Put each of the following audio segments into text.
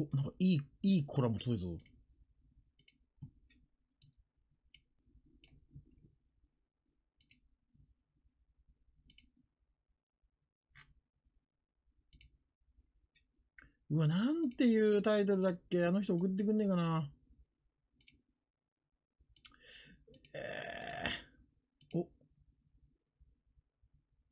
お、なんかいい、いいコラボ届いたぞ。うわ、なんていうタイトルだっけあの人送ってくんねえかな。えー、お。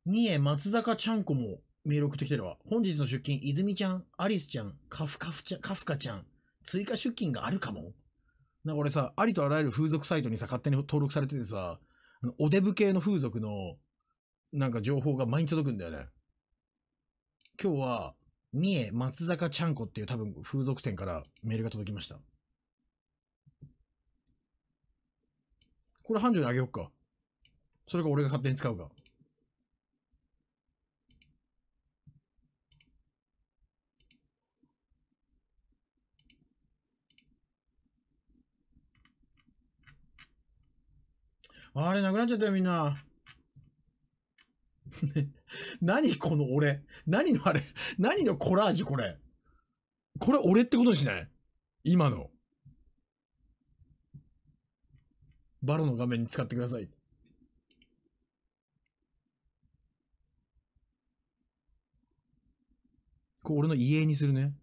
三重松坂ちゃんこもメール送ってきてるわ。本日の出勤、泉ちゃん、アリスちゃん、カフカフちゃん、カフカちゃん、追加出勤があるかもな、俺さ、ありとあらゆる風俗サイトにさ、勝手に登録されててさ、あのおデブ系の風俗の、なんか情報が毎日届くんだよね。今日は、三重松坂ちゃんこっていう多分風俗店からメールが届きました。これ繁盛にあげよっか。それか俺が勝手に使うか。あれ、なくなっちゃったよ、みんな。何この俺何のあれ何のコラージュこれこれ俺ってことにしない今の。バロの画面に使ってください。これ俺の遺影にするね。